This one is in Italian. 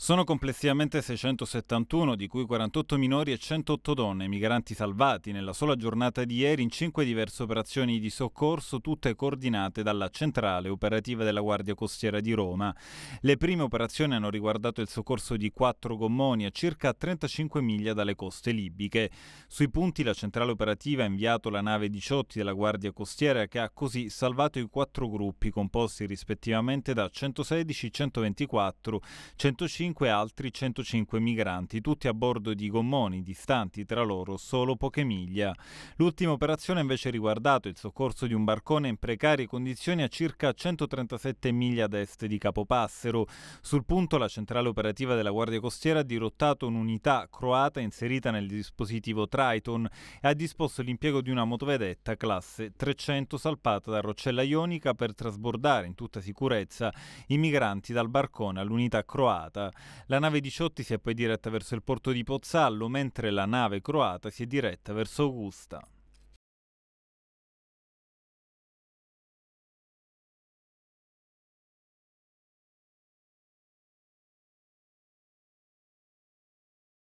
Sono complessivamente 671, di cui 48 minori e 108 donne, migranti salvati nella sola giornata di ieri in cinque diverse operazioni di soccorso, tutte coordinate dalla centrale operativa della Guardia Costiera di Roma. Le prime operazioni hanno riguardato il soccorso di quattro gommoni a circa 35 miglia dalle coste libiche. Sui punti la centrale operativa ha inviato la nave 18 della Guardia Costiera che ha così salvato i quattro gruppi composti rispettivamente da 116, 124, 105 25 altri 105 migranti, tutti a bordo di gommoni distanti tra loro solo poche miglia. L'ultima operazione invece ha riguardato il soccorso di un barcone in precarie condizioni a circa 137 miglia ad est di Capopassero. Sul punto la centrale operativa della Guardia Costiera ha dirottato un'unità croata inserita nel dispositivo Triton e ha disposto l'impiego di una motovedetta classe 300 salpata da Roccella Ionica per trasbordare in tutta sicurezza i migranti dal barcone all'unità croata. La nave 18 si è poi diretta verso il porto di Pozzallo, mentre la nave croata si è diretta verso Augusta.